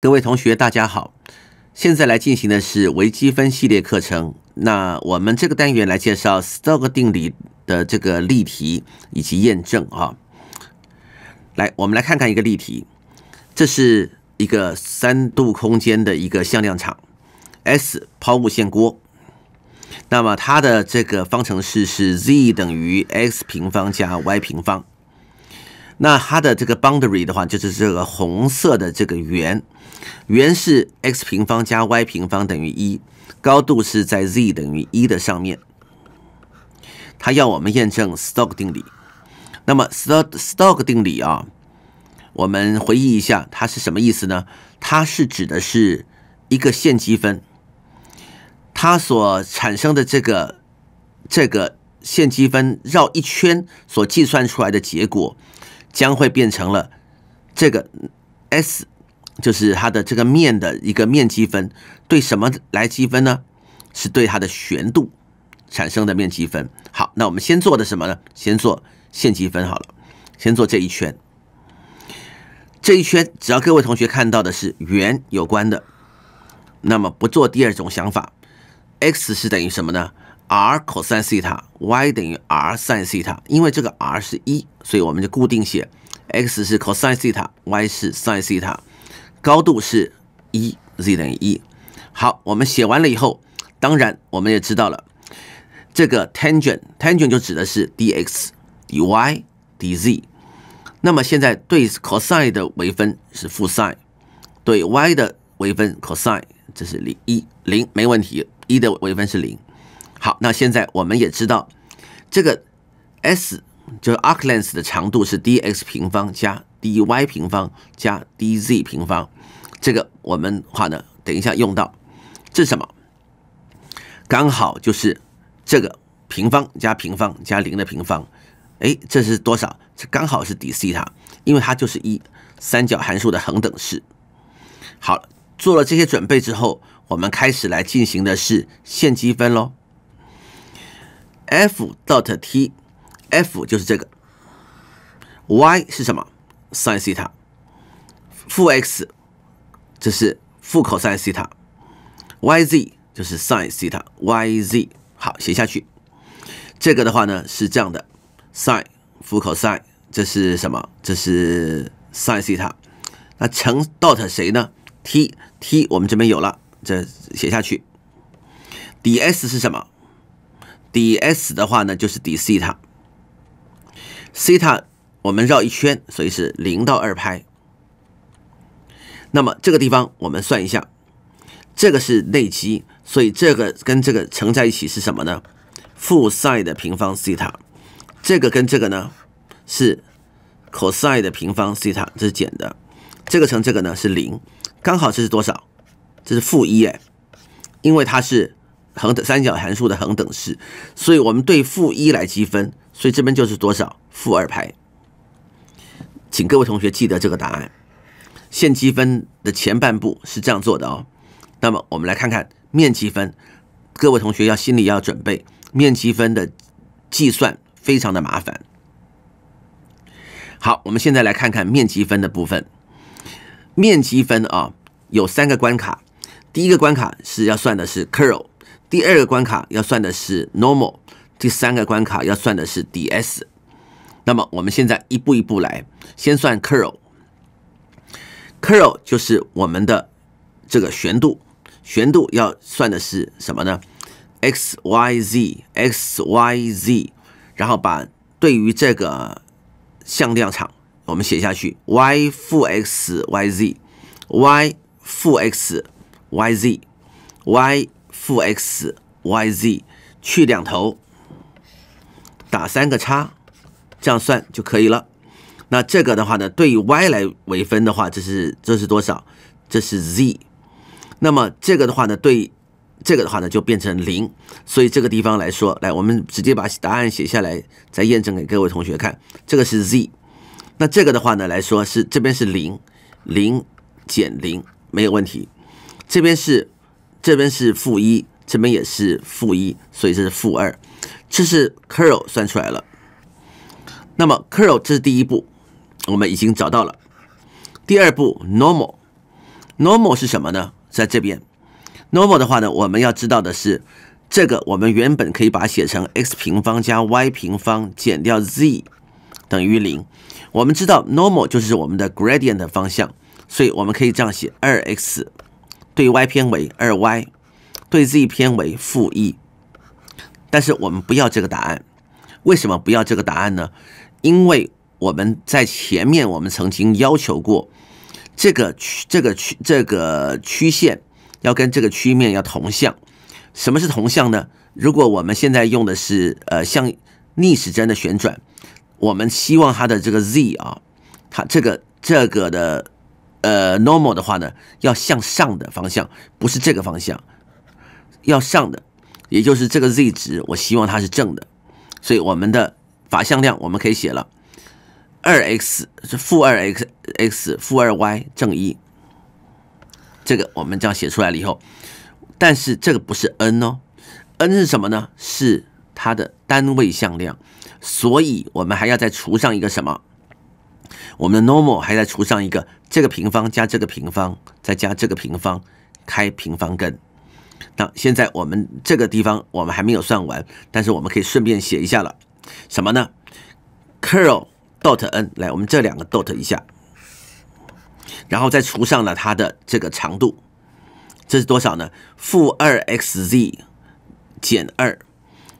各位同学，大家好！现在来进行的是微积分系列课程。那我们这个单元来介绍 s t o k 定理的这个例题以及验证啊。来，我们来看看一个例题。这是一个三度空间的一个向量场 S 抛物线锅。那么它的这个方程式是 z 等于 x 平方加 y 平方。那它的这个 boundary 的话，就是这个红色的这个圆，圆是 x 平方加 y 平方等于一，高度是在 z 等于一的上面。它要我们验证 s t o c k 定理。那么 s t o c k s t o c k 定理啊，我们回忆一下它是什么意思呢？它是指的是一个线积分，它所产生的这个这个线积分绕一圈所计算出来的结果。将会变成了这个 S，就是它的这个面的一个面积分，对什么来积分呢？是对它的旋度产生的面积分。好，那我们先做的什么呢？先做线积分好了，先做这一圈。这一圈只要各位同学看到的是圆有关的，那么不做第二种想法。x 是等于什么呢？r cos 西塔，y 等于 r sin 西塔，因为这个 r 是一，所以我们就固定写 x 是 cos 西塔，y 是 sin 西塔，高度是一，z 等于一。好，我们写完了以后，当然我们也知道了这个 tangent，tangent 就指的是 dx，dy，dz。那么现在对 cos 的微分是负 sin，对 y 的微分 cos，这是零一零没问题，一的微分是零。好，那现在我们也知道，这个 s 就是 arc length 的长度是 dx 平方加 dy 平方加 dz 平方，这个我们话呢，等一下用到，这是什么？刚好就是这个平方加平方加零的平方，哎，这是多少？这刚好是 d c 它，因为它就是一三角函数的恒等式。好，做了这些准备之后，我们开始来进行的是线积分喽。f dot t，f 就是这个，y 是什么？sin 西塔，负 x，这是负 cos 西塔，yz 就是 sin 西塔，yz 好写下去。这个的话呢是这样的，sin 负 cos 这是什么？这是 sin 西塔，那乘 dot 谁呢？t，t 我们这边有了，这写下去，ds 是什么？d s 的话呢，就是 d 西塔，西塔我们绕一圈，所以是零到二派。那么这个地方我们算一下，这个是内积，所以这个跟这个乘在一起是什么呢？负 sin 的平方西塔，这个跟这个呢是 cos 的平方西塔，这是减的，这个乘这个呢是零，刚好这是多少？这是负一哎，因为它是。恒三角函数的恒等式，所以我们对负一来积分，所以这边就是多少负二派。请各位同学记得这个答案。线积分的前半部是这样做的哦。那么我们来看看面积分，各位同学要心里要准备，面积分的计算非常的麻烦。好，我们现在来看看面积分的部分。面积分啊，有三个关卡，第一个关卡是要算的是 curl。第二个关卡要算的是 normal，第三个关卡要算的是 ds。那么我们现在一步一步来，先算 curl。curl 就是我们的这个旋度，旋度要算的是什么呢？xyz，xyz，然后把对于这个向量场我们写下去：y 负 x，yz，y 负 x，yz，y。负 x y z 去两头打三个叉，这样算就可以了。那这个的话呢，对于 y 来为分的话，这是这是多少？这是 z。那么这个的话呢，对这个的话呢，就变成零。所以这个地方来说，来我们直接把答案写下来，再验证给各位同学看。这个是 z。那这个的话呢，来说是这边是零，零减零没有问题。这边是。这边是负一，这边也是负一，所以这是负二，这是 curl 算出来了。那么 curl 这是第一步，我们已经找到了。第二步 normal，normal 是什么呢？在这边，normal 的话呢，我们要知道的是，这个我们原本可以把它写成 x 平方加 y 平方减掉 z 等于零。我们知道 normal 就是我们的 gradient 方向，所以我们可以这样写二 x。对 y 偏为二 y，对 z 偏为负一，但是我们不要这个答案。为什么不要这个答案呢？因为我们在前面我们曾经要求过，这个曲这个曲这个曲线要跟这个曲面要同向。什么是同向呢？如果我们现在用的是呃向逆时针的旋转，我们希望它的这个 z 啊，它这个这个的。呃，normal 的话呢，要向上的方向，不是这个方向，要上的，也就是这个 z 值，我希望它是正的，所以我们的法向量我们可以写了，二 x 是负二 x，x 负二 y 正一，这个我们这样写出来了以后，但是这个不是 n 哦，n 是什么呢？是它的单位向量，所以我们还要再除上一个什么？我们的 normal 还在除上一个这个平方加这个平方再加这个平方开平方根。那现在我们这个地方我们还没有算完，但是我们可以顺便写一下了。什么呢？curl dot n 来，我们这两个 dot 一下，然后再除上了它的这个长度，这是多少呢？负二 x z 减二，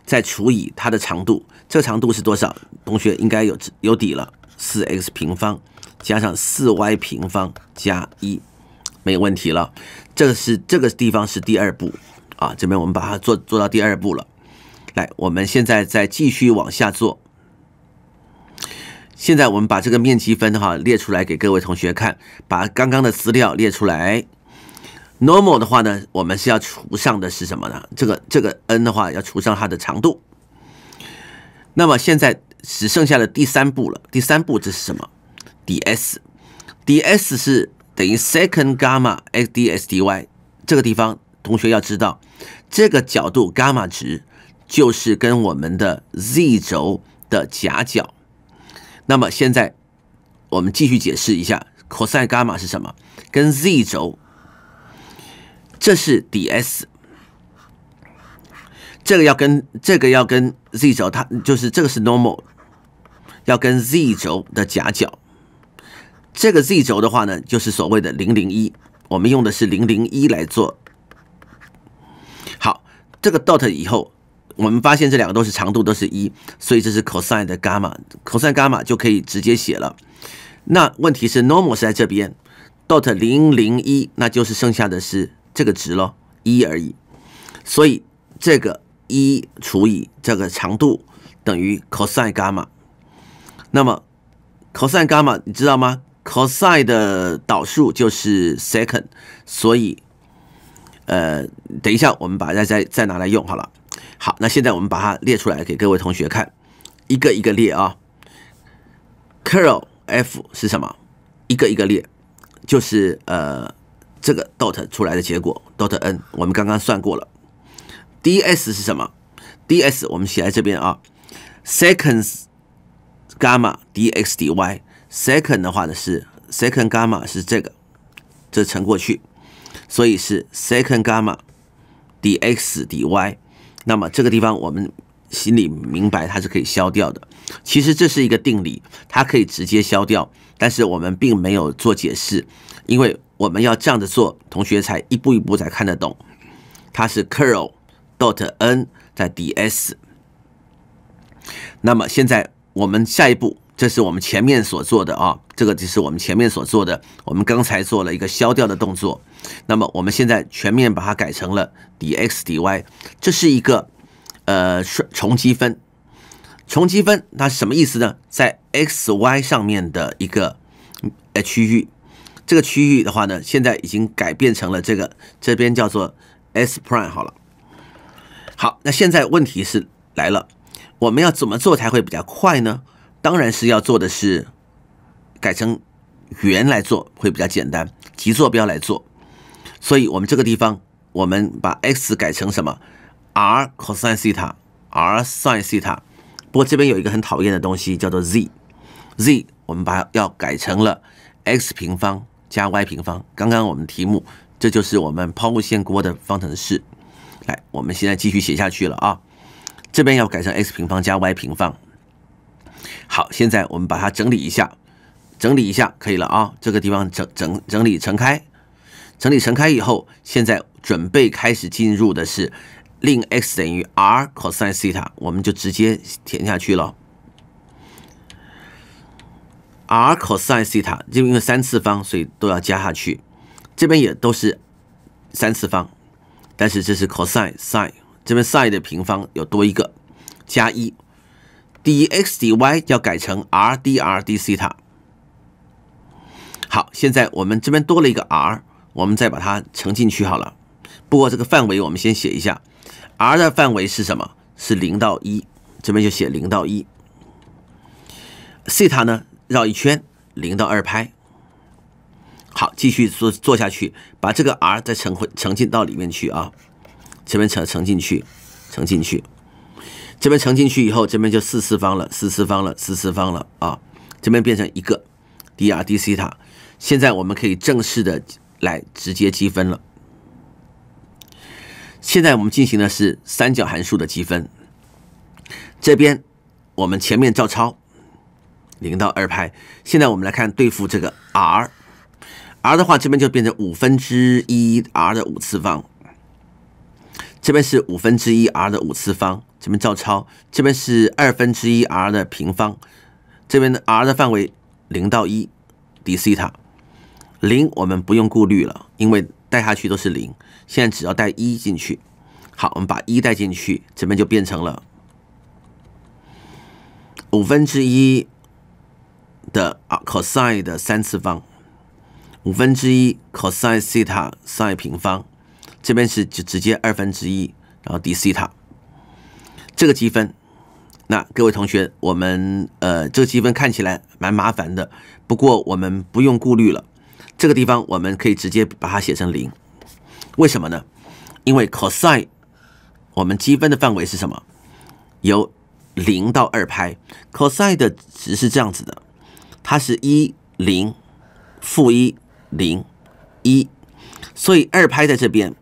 再除以它的长度，这长度是多少？同学应该有有底了。四 x 平方加上四 y 平方加一，没有问题了。这个是这个地方是第二步啊，这边我们把它做做到第二步了。来，我们现在再继续往下做。现在我们把这个面积分哈列出来给各位同学看，把刚刚的资料列出来。normal 的话呢，我们是要除上的是什么呢？这个这个 n 的话要除上它的长度。那么现在。只剩下了第三步了，第三步这是什么？ds，ds 是等于 second gamma d s d y。这个地方同学要知道，这个角度 gamma 值就是跟我们的 z 轴的夹角。那么现在我们继续解释一下 cosine gamma 是什么，跟 z 轴，这是 ds，这个要跟这个要跟。z 轴，它就是这个是 normal，要跟 z 轴的夹角。这个 z 轴的话呢，就是所谓的零零一，我们用的是零零一来做。好，这个 dot 以后，我们发现这两个都是长度都是一，所以这是 cosine 的伽马，cosine 伽马就可以直接写了。那问题是 normal 是在这边，dot 零零一，那就是剩下的是这个值咯，一而已。所以这个。一除以这个长度等于 cosine 伽马，那么 cosine 伽马你知道吗？cosine 的导数就是 s e c o n d 所以呃，等一下我们把它再再拿来用好了。好，那现在我们把它列出来给各位同学看，一个一个列啊。curl f 是什么？一个一个列，就是呃这个 dot 出来的结果 dot n，我们刚刚算过了。d s 是什么？d s 我们写在这边啊。second 伽马 d x d y，second 的话呢是 second 伽马是这个，这乘过去，所以是 second 伽马 d x d y。那么这个地方我们心里明白它是可以消掉的。其实这是一个定理，它可以直接消掉，但是我们并没有做解释，因为我们要这样子做，同学才一步一步才看得懂。它是 curl。dot n 在 ds，那么现在我们下一步，这是我们前面所做的啊，这个就是我们前面所做的。我们刚才做了一个消掉的动作，那么我们现在全面把它改成了 dx dy，这是一个呃重积分。重积分它什么意思呢？在 xy 上面的一个呃区域，这个区域的话呢，现在已经改变成了这个这边叫做 s prime 好了。好，那现在问题是来了，我们要怎么做才会比较快呢？当然是要做的是改成圆来做会比较简单，极坐标来做。所以我们这个地方，我们把 x 改成什么？r cos 西塔，r sin 西塔。不过这边有一个很讨厌的东西，叫做 z。z 我们把要改成了 x 平方加 y 平方。刚刚我们题目，这就是我们抛物线锅的方程式。来，我们现在继续写下去了啊，这边要改成 x 平方加 y 平方。好，现在我们把它整理一下，整理一下可以了啊。这个地方整整整理成开，整理成开以后，现在准备开始进入的是令 x 等于 r cos 西塔，我们就直接填下去了。r cos 西塔因为三次方，所以都要加下去，这边也都是三次方。但是这是 cosine sine，这边 sine 的平方有多一个，加一，dx dy 要改成 r dr d C 塔。好，现在我们这边多了一个 r，我们再把它乘进去好了。不过这个范围我们先写一下，r 的范围是什么？是零到一，这边就写零到一。西塔呢，绕一圈，零到二拍。好，继续做做下去，把这个 r 再乘回乘进到里面去啊，这边乘乘进去，乘进去，这边乘进去以后，这边就四次方了，四次方了，四次方了啊，这边变成一个 d r d c 塔，现在我们可以正式的来直接积分了。现在我们进行的是三角函数的积分，这边我们前面照抄零到二派，现在我们来看对付这个 r。r 的话，这边就变成五分之一 r 的五次方，这边是五分之一 r 的五次方，这边照抄，这边是二分之一 r 的平方，这边的 r 的范围零到一，d 西塔，零我们不用顾虑了，因为带下去都是零，现在只要带一进去，好，我们把一带进去，这边就变成了五分之一的 cosine 的三次方。五分之一 cosine 西塔 sin 平方，这边是就直接二分之一，然后 d 西塔，这个积分。那各位同学，我们呃这个积分看起来蛮麻烦的，不过我们不用顾虑了。这个地方我们可以直接把它写成零，为什么呢？因为 cosine 我们积分的范围是什么？由零到二拍 c o s i n e 的值是这样子的，它是一零负一。零一，所以二拍在这边，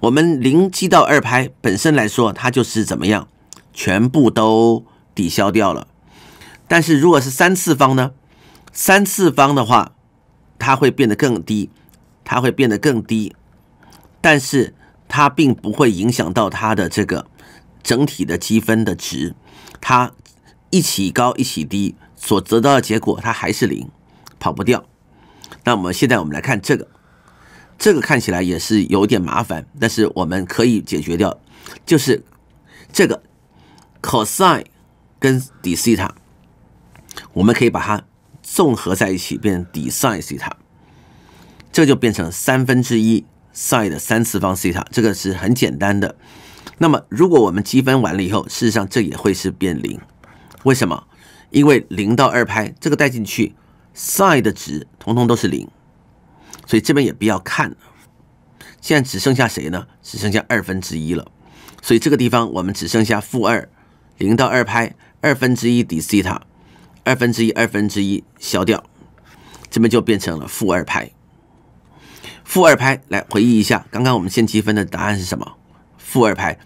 我们零击到二拍本身来说，它就是怎么样，全部都抵消掉了。但是如果是三次方呢？三次方的话，它会变得更低，它会变得更低，但是它并不会影响到它的这个整体的积分的值。它一起高一起低，所得到的结果它还是零。跑不掉。那我们现在我们来看这个，这个看起来也是有点麻烦，但是我们可以解决掉，就是这个 cosine 跟 d e t a 我们可以把它综合在一起，变成 d sine t a 这就变成三分之一 sin 的三次方 t 塔，a 这个是很简单的。那么如果我们积分完了以后，事实上这也会是变零，为什么？因为零到二拍这个带进去。sin 的值统统都是零，所以这边也不要看。了。现在只剩下谁呢？只剩下二分之一了。所以这个地方我们只剩下负二，零到二拍，二分之一 d 西塔，二分之一二分之一消掉，这边就变成了负二拍。负二拍，来回忆一下，刚刚我们先积分的答案是什么？负二拍。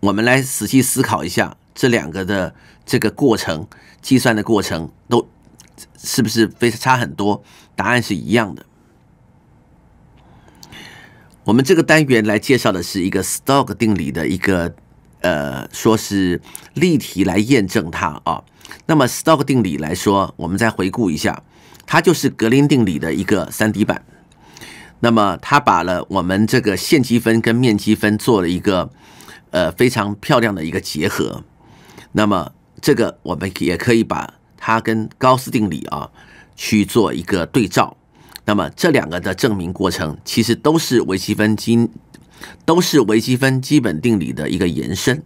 我们来仔细思考一下这两个的这个过程，计算的过程都。是不是非常差很多？答案是一样的。我们这个单元来介绍的是一个 s t o c k 定理的一个呃，说是例题来验证它啊。那么 s t o c k 定理来说，我们再回顾一下，它就是格林定理的一个三 D 版。那么它把了我们这个线积分跟面积分做了一个呃非常漂亮的一个结合。那么这个我们也可以把。它跟高斯定理啊去做一个对照，那么这两个的证明过程其实都是微积分基，都是微积分基本定理的一个延伸。